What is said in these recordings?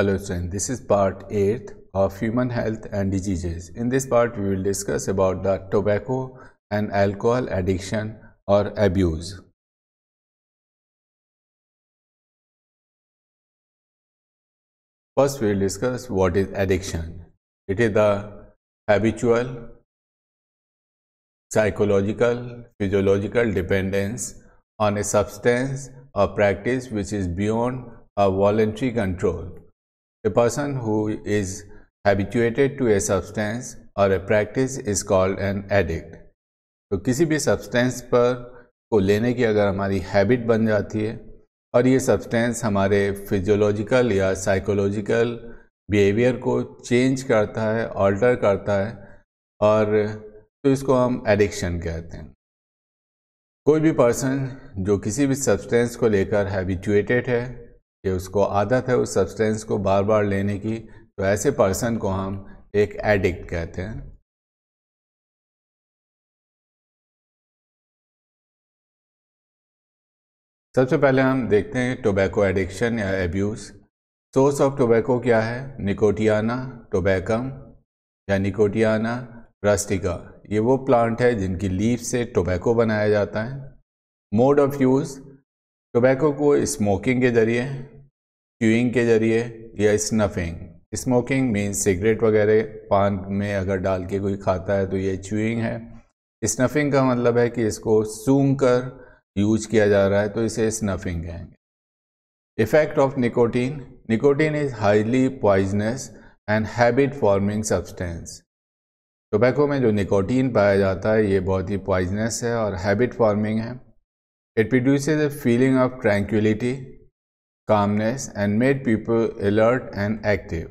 Hello students, this is part 8 of human health and diseases. In this part we will discuss about the tobacco and alcohol addiction or abuse. First we will discuss what is addiction. It is the habitual, psychological, physiological dependence on a substance or practice which is beyond a voluntary control A person who is habituated to a substance और a practice is called an addict तो किसी भी substance पर को लेने की अगर हमारी हैबिट बन जाती है और ये सब्सटेंस हमारे फिजियोलॉजिकल या साइकोलॉजिकल बिहेवियर को चेंज करता है ऑल्टर करता है और तो इसको हम एडिक्शन कहते हैं कोई भी पर्सन जो किसी भी सब्सटेंस को लेकर हैबिचुएटेड है कि उसको आदत है उस सब्सटेंस को बार बार लेने की तो ऐसे पर्सन को हम एक एडिक्ट कहते हैं सबसे पहले हम देखते हैं टोबैको एडिक्शन या एब्यूज़ सोर्स ऑफ टोबैको क्या है निकोटियाना टोबैकम या निकोटियाना रस्टिका ये वो प्लांट है जिनकी लीव से टोबैको बनाया जाता है मोड ऑफ यूज़ टोबैको को स्मोकिंग के ज़रिए च्यूइंग के ज़रिए या स्नफिंग स्मोकिंग मीन्स सिगरेट वगैरह पान में अगर डाल के कोई खाता है तो ये च्यूइंग है स्नफिंग का मतलब है कि इसको सूंघ कर यूज किया जा रहा है तो इसे स्नफिंग कहेंगे effect of nicotine nicotine is highly poisonous and habit forming substance tobacco में जो निकोटीन पाया जाता है ये बहुत ही पॉइजनस है और हैबिट फॉर्मिंग है It produces a feeling of tranquility, calmness and made people alert and active.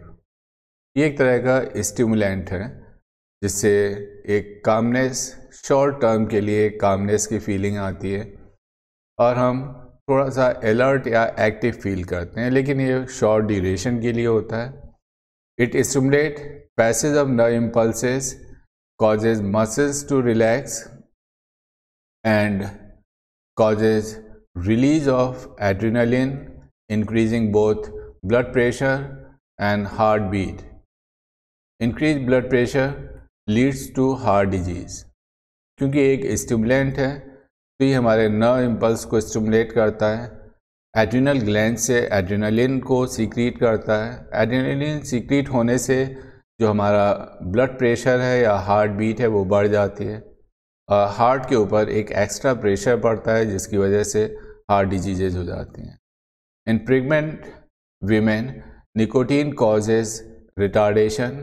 ये एक तरह का स्टिमुलेंट है जिससे एक कामनेस शॉर्ट टर्म के लिए कामनेस की फीलिंग आती है और हम थोड़ा सा अलर्ट या एक्टिव फील करते हैं लेकिन ये शॉर्ट ड्यूरेशन के लिए होता है it stimulate passage of nerve impulses causes muscles to relax and causes release of adrenaline, increasing both blood pressure and heartbeat. Increased blood pressure leads to heart disease. kyunki ek stimulant hai to ye hamare nerve impulse ko stimulate karta hai adrenal gland se adrenaline ko secrete karta hai adrenaline secrete hone se जो हमारा blood pressure है या heart beat है वो बढ़ जाती है heart के ऊपर एक एक्स्ट्रा प्रेशर पड़ता है जिसकी वजह से हार्ट डिजीजेज हो जाती हैं in pregnant women nicotine causes retardation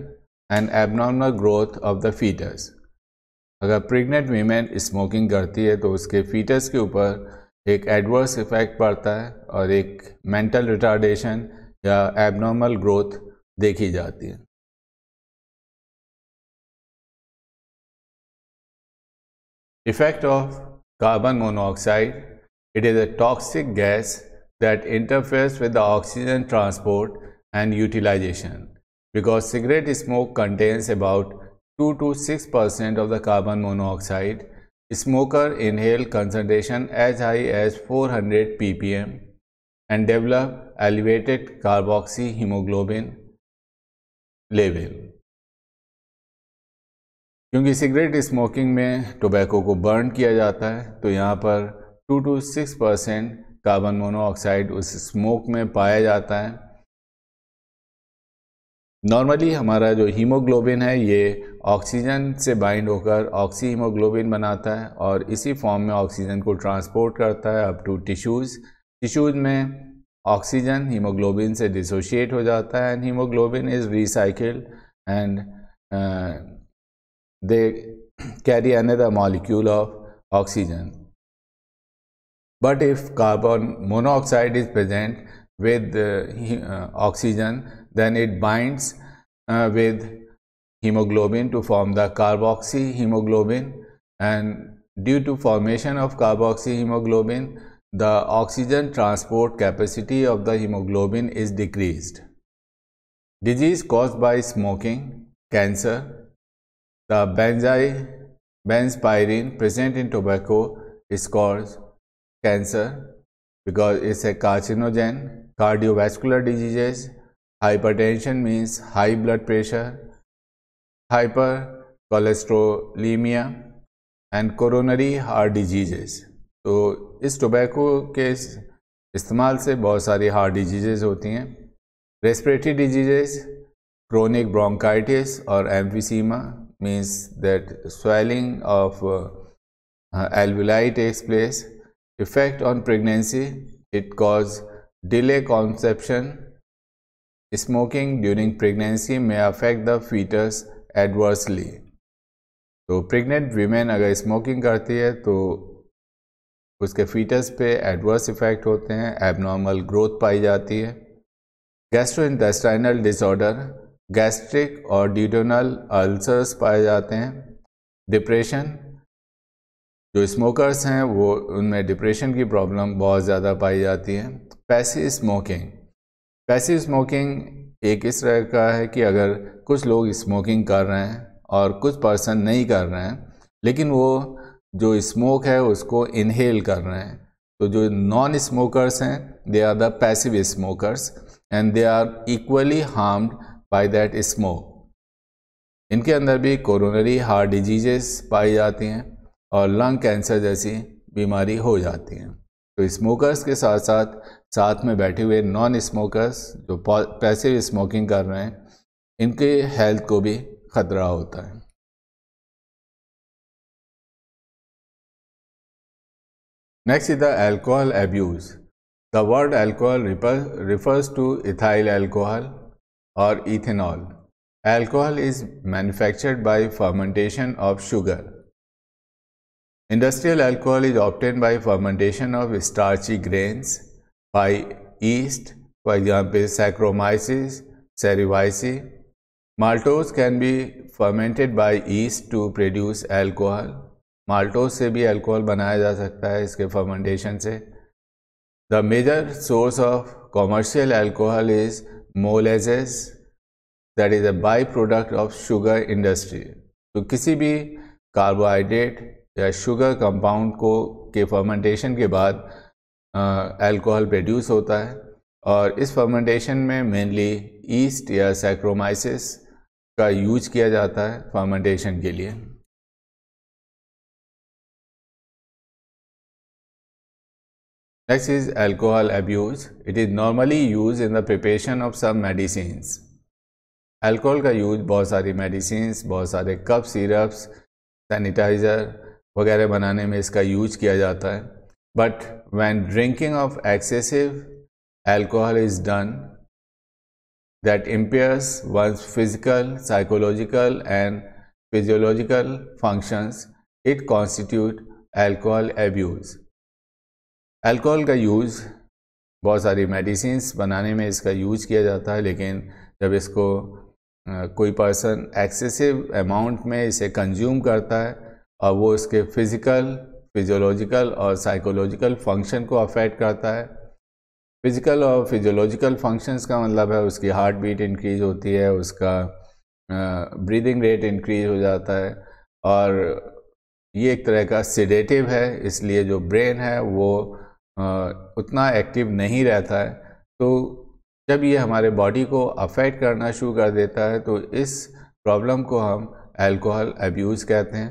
and abnormal growth of the foetus अगर प्रेगनेंट वीमेन स्मोकिंग करती है तो उसके फीटस के ऊपर एक एडवर्स इफेक्ट पड़ता है और एक मेंटल रिटार्डेशन या एबनॉर्मल ग्रोथ देखी जाती है Effect of carbon monoxide. It is a toxic gas that interferes with the oxygen transport and utilization. Because cigarette smoke contains about 2 to 6 percent of the carbon monoxide, smoker inhale concentration as high as 400 ppm and develop elevated carboxyhemoglobin level. क्योंकि cigarette smoking में tobacco को burn किया जाता है तो यहाँ पर two to six percent carbon monoxide उस स्मोक में पाया जाता है नॉर्मली हमारा जो हीमोग्लोबिन है ये ऑक्सीजन से बाइंड होकर ऑक्सी हीमोग्लोबिन बनाता है और इसी फॉर्म में ऑक्सीजन को ट्रांसपोर्ट करता है अप टू टिश्यूज़ टिश्यूज़ में ऑक्सीजन हीमोग्लोबिन से डिसोशिएट हो जाता है and haemoglobin is recycled and they carry another molecule of oxygen. But if carbon monoxide is present with uh, uh oxygen, then it binds uh, with hemoglobin to form the carboxy hemoglobin and due to formation of carboxy hemoglobin, the oxygen transport capacity of the hemoglobin is decreased. Disease caused by smoking, cancer, The benzyl benzpyrene present in tobacco is cause cancer because it's a carcinogen. Cardiovascular diseases, hypertension means high blood pressure, hypercholesterolemia, and coronary heart diseases so is tobacco ke istemal se bahut sari heart diseases hoti hain respiratory diseases chronic bronchitis or emphysema means that swelling of uh, alveoli takes place. Effect on pregnancy, it cause delay conception. Smoking during pregnancy may affect the fetus adversely so pregnant women agar smoking karti hai to uske fetus pe adverse effect hote hain abnormal growth pai jati hai gastrointestinal disorder gastric और duodenal ulcers पाए जाते हैं depression जो smokers हैं वो उनमें depression की problem बहुत ज़्यादा पाई जाती है पैसिव स्मोकिंग पैसिव स्मोकिंग एक इस तरह का है कि अगर कुछ लोग स्मोकिंग कर रहे हैं और कुछ पर्सन नहीं कर रहे हैं लेकिन वो जो स्मोक है उसको इनहेल कर रहे हैं तो जो नॉन स्मोकर्स हैं they are the passive smokers and they are equally harmed by that smoke इनके अंदर भी कोरोनरी हार्ट डिजीजेस पाई जाती हैं और लंग कैंसर जैसी बीमारी हो जाती हैं तो स्मोकर्स के साथ साथ साथ में बैठे हुए नॉन स्मोकर्स जो पैसिव स्मोकिंग कर रहे हैं इनके हेल्थ को भी ख़तरा होता है next is the alcohol abuse the word alcohol refers to ethyl alcohol or ethanol. Alcohol is manufactured by fermentation of sugar. Industrial alcohol is obtained by fermentation of starchy grains, by yeast, for example, Saccharomyces cerevisiae. Maltose can be fermented by yeast to produce alcohol. Maltose से भी alcohol बनाया जा सकता है इसके fermentation से the major source of commercial alcohol is molasses that is a by product of sugar industry तो किसी भी कार्बोहाइड्रेट या शुगर कंपाउंड को के फर्मेंटेशन के बाद अल्कोहल प्रोड्यूस होता है और इस फर्मेंटेशन में मेनली ईस्ट या सैक्रोमाइसिस का यूज किया जाता है फर्मेंटेशन के लिए Next is alcohol abuse. It is normally used in the preparation of some medicines. Alcohol का use बहुत सारी medicines, बहुत सारे कप syrups, सैनिटाइज़र वगैरह बनाने में इसका use किया जाता है But when drinking of excessive alcohol is done, that impairs one's physical, psychological and physiological functions, it constitutes alcohol abuse. Alcohol का यूज़ बहुत सारी मेडिसिन बनाने में इसका यूज़ किया जाता है लेकिन जब इसको कोई पर्सन एक्सेसिव अमाउंट में इसे कंज्यूम करता है और वो इसके फिज़िकल फिजोलॉजिकल और साइकोलॉजिकल फंक्शन को अफेक्ट करता है फिज़िकल और फिजोलॉजिकल फंक्शंस का मतलब है उसकी हार्ट बीट इंक्रीज होती है उसका ब्रीदिंग रेट इंक्रीज हो जाता है और ये एक तरह का सिडेटिव है इसलिए जो ब्रेन है वो उतना एक्टिव नहीं रहता है तो जब ये हमारे बॉडी को अफेक्ट करना शुरू कर देता है तो इस प्रॉब्लम को हम एल्कोहल एब्यूज़ कहते हैं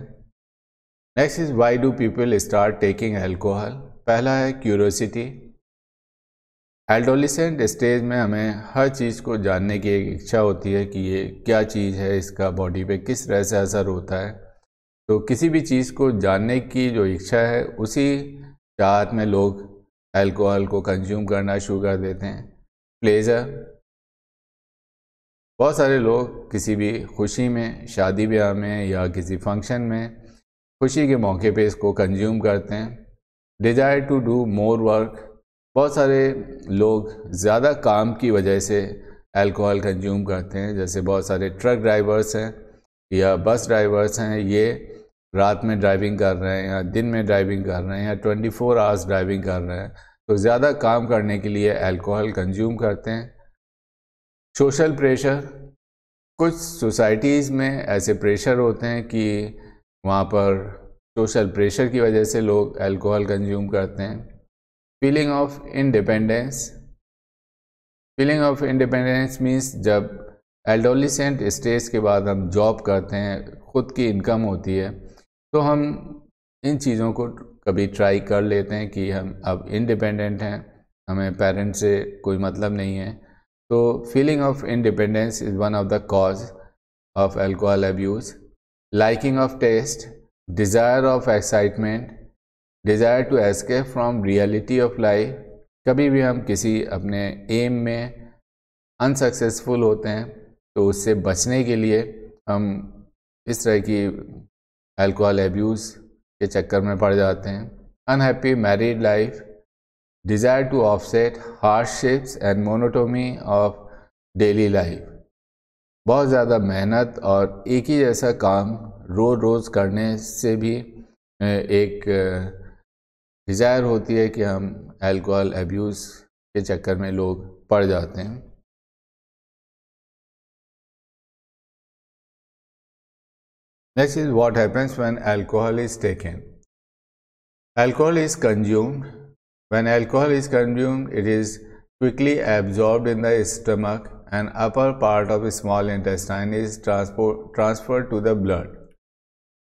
next is why do people start taking alcohol पहला है क्यूरोसिटी एल्डोलिसेंट स्टेज में हमें हर चीज़ को जानने की एक इच्छा होती है कि ये क्या चीज़ है इसका बॉडी पे किस तरह से असर होता है तो किसी भी चीज़ को जानने की जो इच्छा है उसी चाहत में लोग अल्कोहल को कंज्यूम करना शुरू कर देते हैं प्लेजर बहुत सारे लोग किसी भी खुशी में शादी ब्याह में या किसी फंक्शन में खुशी के मौके पे इसको कंज्यूम करते हैं desire to do more work बहुत सारे लोग ज़्यादा काम की वजह से अल्कोहल कंज्यूम करते हैं जैसे बहुत सारे ट्रक ड्राइवर्स हैं या बस ड्राइवर्स हैं ये रात में ड्राइविंग कर रहे हैं या दिन में ड्राइविंग कर रहे हैं या ट्वेंटी फोर आवर्स ड्राइविंग कर रहे हैं तो ज़्यादा काम करने के लिए अल्कोहल कंज्यूम करते हैं सोशल प्रेशर कुछ सोसाइटीज़ में ऐसे प्रेशर होते हैं कि वहाँ पर सोशल प्रेशर की वजह से लोग अल्कोहल कंज्यूम करते हैं feeling of independence feeling of independence means जब एडोलिसेंट स्टेज के बाद हम जॉब करते हैं ख़ुद की इनकम होती है तो हम इन चीज़ों को कभी ट्राई कर लेते हैं कि हम अब इंडिपेंडेंट हैं हमें पेरेंट्स से कोई मतलब नहीं है तो feeling of independence is one of the cause of alcohol abuse liking of taste desire of excitement desire to escape from reality of life कभी भी हम किसी अपने एम में अनसक्सेसफुल होते हैं तो उससे बचने के लिए हम इस तरह की अल्कोहल एब्यूज़ के चक्कर में पड़ जाते हैं unhappy married life desire to offset hardships and monotony of daily life बहुत ज़्यादा मेहनत और एक ही जैसा काम रोज़ रोज़ करने से भी एक डिज़ायर होती है कि हम अल्कोहल एब्यूज़ के चक्कर में लोग पड़ जाते हैं Next is what happens when alcohol is taken. Alcohol is consumed. When alcohol is consumed, it is quickly absorbed in the stomach and upper part of small intestine is transferred to the blood.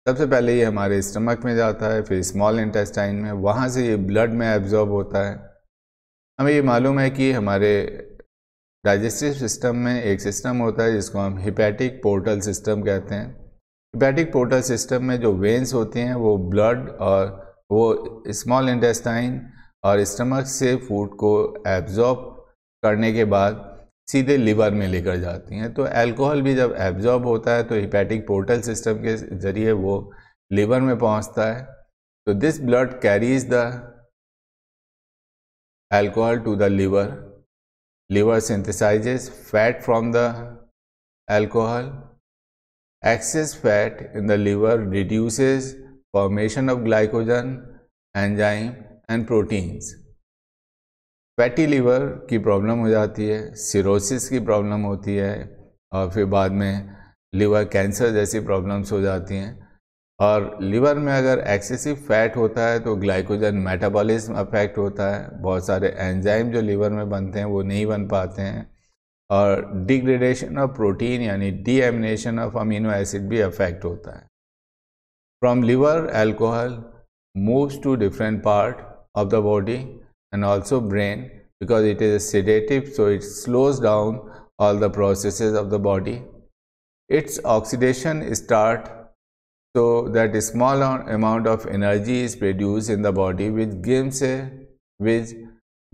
सबसे पहले ये हमारे stomach में जाता है फिर small intestine में वहाँ से ये ब्लड में एब्जॉर्ब होता है हमें ये मालूम है कि हमारे डाइजेस्टिव सिस्टम में एक सिस्टम होता है जिसको हम हिपैटिक पोर्टल सिस्टम कहते हैं हिपैटिक पोर्टल सिस्टम में जो वेंस होते हैं वो ब्लड और वो स्मॉल इंटेस्टाइन और स्टमक से फूड को एब्जॉर्ब करने के बाद सीधे लीवर में लेकर जाती हैं तो अल्कोहल भी जब एब्जॉर्ब होता है तो हिपैटिक पोर्टल सिस्टम के ज़रिए वो लीवर में पहुंचता है तो this blood carries the alcohol to the liver liver synthesises fat from the alcohol excess fat in the liver reduces formation of glycogen enzyme and proteins fatty liver की problem हो जाती है सिरोसिस की problem होती है और फिर बाद में लीवर कैंसर जैसी प्रॉब्लम्स हो जाती हैं और लीवर में अगर एक्सेसिव फैट होता है तो ग्लाइकोजन मेटाबॉलिज्म अफेक्ट होता है बहुत सारे एंजाइम जो लीवर में बनते हैं वो नहीं बन पाते हैं और degradation of protein, यानी deamination of amino acid, भी affect From liver, alcohol moves to different part of the body and also brain because it is a sedative so it slows down all the processes of the body its oxidation start so that a small amount of energy is produced in the body which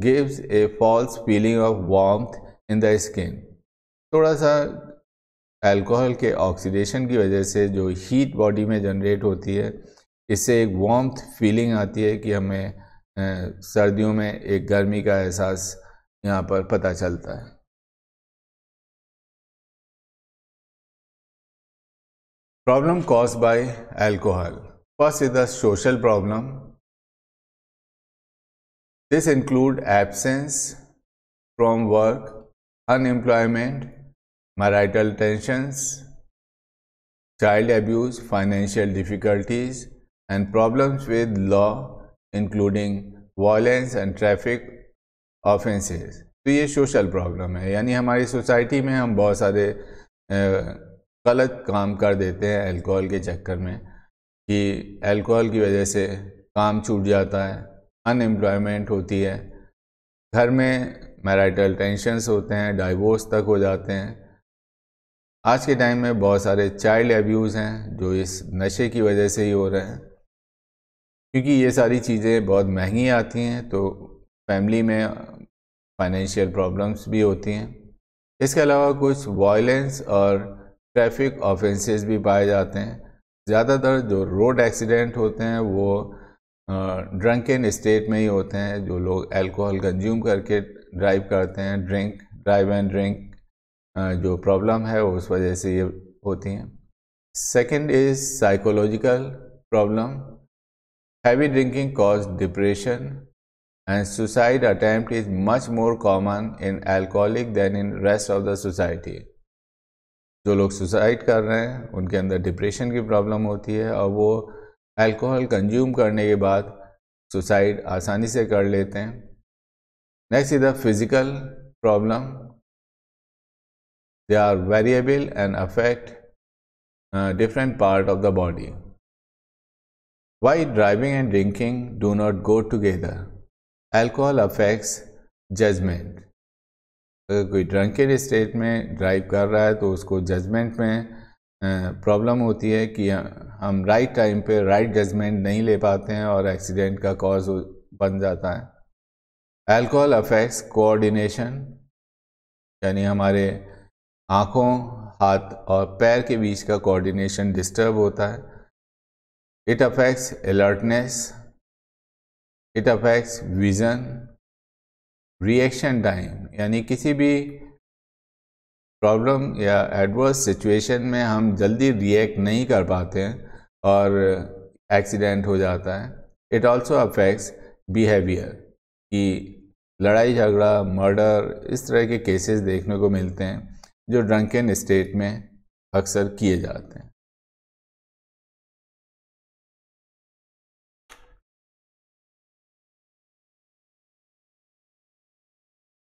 gives a false feeling of warmth in the skin थोड़ा सा alcohol के oxidation की वजह से जो heat body में generate होती है इससे एक वार्म फीलिंग आती है कि हमें सर्दियों में एक गर्मी का एहसास यहाँ पर पता चलता है problem cause by alcohol first is the social problem this include absence from work unemployment marital tensions child abuse financial difficulties and problems with law including violence and traffic offences तो ये सोशल प्रॉब्लम है यानी हमारी society में हम बहुत सारे गलत काम कर देते हैं अल्कोहल के चक्कर में कि अल्कोहल की वजह से काम छूट जाता है अनएम्प्लॉयमेंट होती है घर में मैराइटल टेंशनस होते हैं डाइवोर्स तक हो जाते हैं आज के टाइम में बहुत सारे चाइल्ड एब्यूज़ हैं जो इस नशे की वजह से ही हो रहे हैं क्योंकि ये सारी चीज़ें बहुत महंगी आती हैं तो फैमिली में फाइनेंशियल प्रॉब्लम्स भी होती हैं इसके अलावा कुछ वायलेंस और ट्रैफिक ऑफेंसेस भी पाए जाते हैं ज़्यादातर जो रोड एक्सीडेंट होते हैं वो ड्रंक इन स्टेट में ही होते हैं जो लोग अल्कोहल कंज्यूम करके ड्राइव करते हैं ड्रिंक ड्राइव एंड ड्रिंक जो प्रॉब्लम है उस वजह से ये होती हैं second is psychological problem heavy drinking cause depression and suicide attempt is much more common in alcoholic than in rest of the society जो लोग सुसाइड कर रहे हैं उनके अंदर डिप्रेशन की प्रॉब्लम होती है और वो अल्कोहल कंज्यूम करने के बाद सुसाइड आसानी से कर लेते हैं Next is the physical problem. They are variable and affect uh, different part of the body. Why driving and drinking do not go together? Alcohol affects judgment. अगर कोई ड्रंकेड स्टेट में ड्राइव कर रहा है तो उसको जजमेंट में प्रॉब्लम होती है कि हम राइट टाइम पे राइट जजमेंट नहीं ले पाते हैं और एक्सीडेंट का कॉज बन जाता है अल्कोहल अफेक्ट्स कोऑर्डिनेशन यानी हमारे आँखों हाथ और पैर के बीच का कोऑर्डिनेशन डिस्टर्ब होता है it affects alertness it affects vision reaction time यानी किसी भी प्रॉब्लम या एडवर्स सिचुएशन में हम जल्दी रिएक्ट नहीं कर पाते हैं और एक्सीडेंट हो जाता है इट ऑल्सो अफेक्ट्स बिहेवियर कि लड़ाई झगड़ा मर्डर इस तरह के केसेस देखने को मिलते हैं जो ड्रंकन स्टेट में अक्सर किए जाते हैं